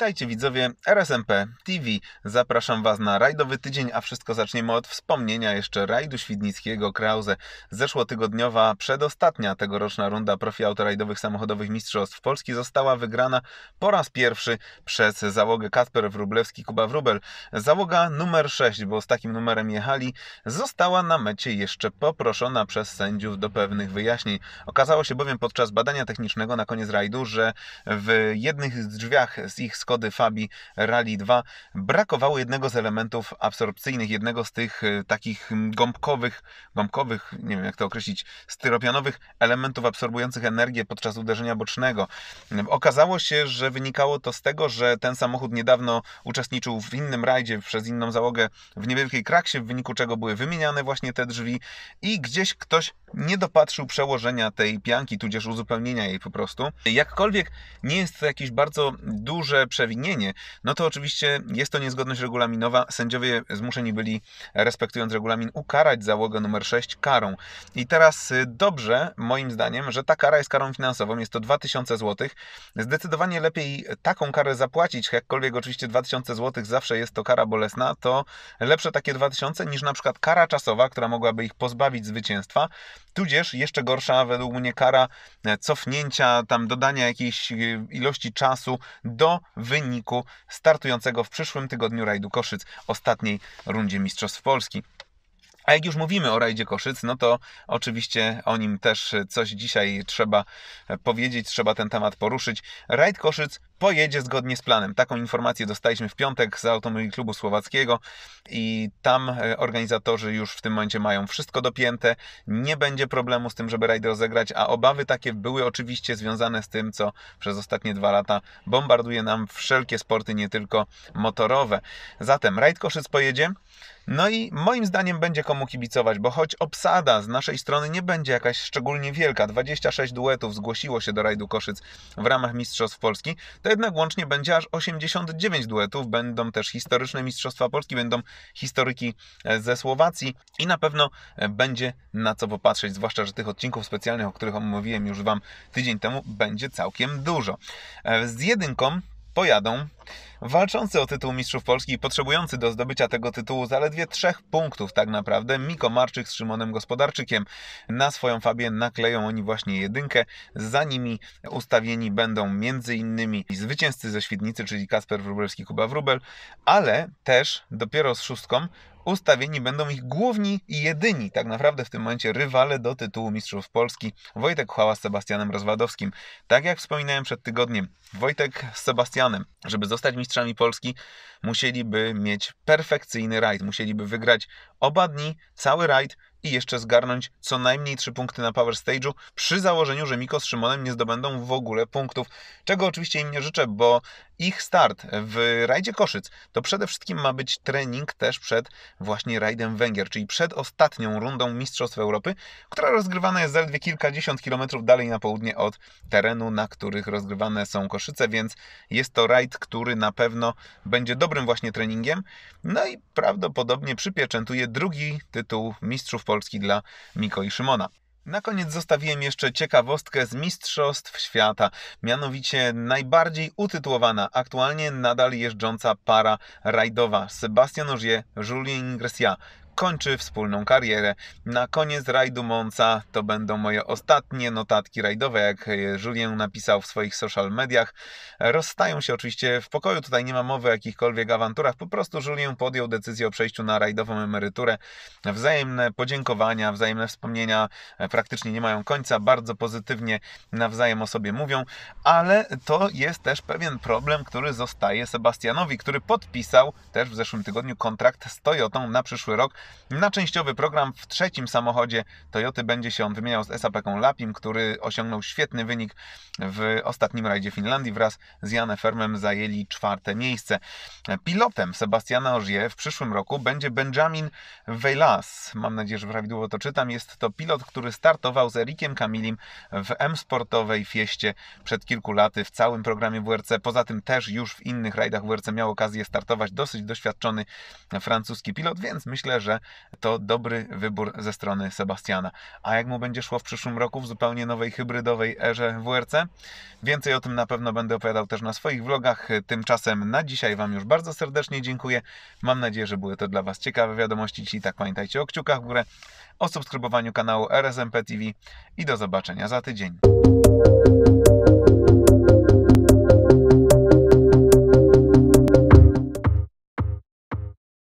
Witajcie widzowie RSMP TV. Zapraszam Was na rajdowy tydzień, a wszystko zaczniemy od wspomnienia jeszcze rajdu świdnickiego Krause. Zeszłotygodniowa, przedostatnia tegoroczna runda profi autorajdowych samochodowych Mistrzostw Polski została wygrana po raz pierwszy przez załogę Kasper Wrublewski Kuba Wrubel. Załoga numer 6, bo z takim numerem jechali, została na mecie jeszcze poproszona przez sędziów do pewnych wyjaśnień. Okazało się bowiem podczas badania technicznego na koniec rajdu, że w jednych z drzwiach z ich Skody Fabi Rally 2 brakowało jednego z elementów absorpcyjnych, jednego z tych y, takich gąbkowych, gąbkowych, nie wiem jak to określić, styropianowych elementów absorbujących energię podczas uderzenia bocznego. Okazało się, że wynikało to z tego, że ten samochód niedawno uczestniczył w innym rajdzie przez inną załogę w niewielkiej kraksie, w wyniku czego były wymieniane właśnie te drzwi i gdzieś ktoś nie dopatrzył przełożenia tej pianki, tudzież uzupełnienia jej po prostu. Jakkolwiek nie jest to jakieś bardzo duże przewinienie, no to oczywiście jest to niezgodność regulaminowa. Sędziowie zmuszeni byli, respektując regulamin, ukarać załogę numer 6 karą. I teraz y, dobrze, moim zdaniem, że ta kara jest karą finansową, jest to 2000 zł. Zdecydowanie lepiej taką karę zapłacić, jakkolwiek oczywiście 2000 zł zawsze jest to kara bolesna, to lepsze takie 2000 niż na przykład kara czasowa, która mogłaby ich pozbawić zwycięstwa, tudzież jeszcze gorsza według mnie kara e, cofnięcia, tam dodania jakiejś y, ilości czasu do wyniku startującego w przyszłym tygodniu rajdu Koszyc, ostatniej rundzie Mistrzostw Polski. A jak już mówimy o rajdzie Koszyc, no to oczywiście o nim też coś dzisiaj trzeba e, powiedzieć, trzeba ten temat poruszyć. Rajd Koszyc pojedzie zgodnie z planem. Taką informację dostaliśmy w piątek z Automobil Klubu Słowackiego i tam e, organizatorzy już w tym momencie mają wszystko dopięte. Nie będzie problemu z tym, żeby rajd rozegrać, a obawy takie były oczywiście związane z tym, co przez ostatnie dwa lata bombarduje nam wszelkie sporty, nie tylko motorowe. Zatem rajd Koszyc pojedzie. No i moim zdaniem będzie komu kibicować, bo choć obsada z naszej strony nie będzie jakaś szczególnie wielka, 26 duetów zgłosiło się do rajdu Koszyc w ramach Mistrzostw Polski, to jednak łącznie będzie aż 89 duetów, będą też historyczne Mistrzostwa Polski, będą historyki e, ze Słowacji i na pewno e, będzie na co popatrzeć, zwłaszcza, że tych odcinków specjalnych, o których omówiłem już Wam tydzień temu, będzie całkiem dużo. E, z jedynką pojadą Walczący o tytuł Mistrzów Polski i potrzebujący do zdobycia tego tytułu zaledwie trzech punktów tak naprawdę Miko Marczyk z Szymonem Gospodarczykiem. Na swoją Fabię nakleją oni właśnie jedynkę. Za nimi ustawieni będą m.in. zwycięzcy ze Świdnicy, czyli Kasper Wróbelski, Kuba Wróbel, ale też dopiero z szóstką ustawieni będą ich główni i jedyni tak naprawdę w tym momencie rywale do tytułu Mistrzów Polski Wojtek Chwała z Sebastianem Rozwadowskim. Tak jak wspominałem przed tygodniem, Wojtek z Sebastianem, żeby zostać mistrzem mistrzami Polski, musieliby mieć perfekcyjny rajd, musieliby wygrać oba dni, cały rajd, i jeszcze zgarnąć co najmniej 3 punkty na Power Stage'u przy założeniu, że Miko z Szymonem nie zdobędą w ogóle punktów, czego oczywiście im nie życzę, bo ich start w rajdzie Koszyc to przede wszystkim ma być trening też przed właśnie rajdem Węgier, czyli przed ostatnią rundą Mistrzostw Europy, która rozgrywana jest zaledwie kilkadziesiąt kilometrów dalej na południe od terenu, na których rozgrywane są Koszyce, więc jest to rajd, który na pewno będzie dobrym właśnie treningiem, no i prawdopodobnie przypieczętuje drugi tytuł Mistrzów Polski dla Miko i Szymona. Na koniec zostawiłem jeszcze ciekawostkę z Mistrzostw Świata, mianowicie najbardziej utytułowana aktualnie nadal jeżdżąca para rajdowa Sebastian Ogier, Julien Ingresia, kończy wspólną karierę. Na koniec rajdu Monza to będą moje ostatnie notatki rajdowe, jak e, Julien napisał w swoich social mediach. Rozstają się oczywiście w pokoju, tutaj nie ma mowy o jakichkolwiek awanturach, po prostu Julien podjął decyzję o przejściu na rajdową emeryturę. Wzajemne podziękowania, wzajemne wspomnienia e, praktycznie nie mają końca, bardzo pozytywnie nawzajem o sobie mówią, ale to jest też pewien problem, który zostaje Sebastianowi, który podpisał też w zeszłym tygodniu kontrakt z Toyotą na przyszły rok. Na częściowy program w trzecim samochodzie Toyoty będzie się on wymieniał z SAP-ką Lapim, który osiągnął świetny wynik w ostatnim rajdzie Finlandii. Wraz z Janem Fermem zajęli czwarte miejsce. Pilotem Sebastiana Ogier w przyszłym roku będzie Benjamin Weilas. Mam nadzieję, że prawidłowo to czytam. Jest to pilot, który startował z Erikiem Kamilim w M-sportowej fieście przed kilku laty w całym programie WRC. Poza tym też już w innych rajdach WRC miał okazję startować dosyć doświadczony francuski pilot, więc myślę, że to dobry wybór ze strony Sebastiana. A jak mu będzie szło w przyszłym roku w zupełnie nowej hybrydowej erze WRC? Więcej o tym na pewno będę opowiadał też na swoich vlogach. Tymczasem na dzisiaj Wam już bardzo serdecznie dziękuję. Mam nadzieję, że były to dla Was ciekawe wiadomości. Jeśli tak, pamiętajcie o kciukach w górę, o subskrybowaniu kanału RSMP TV i do zobaczenia za tydzień.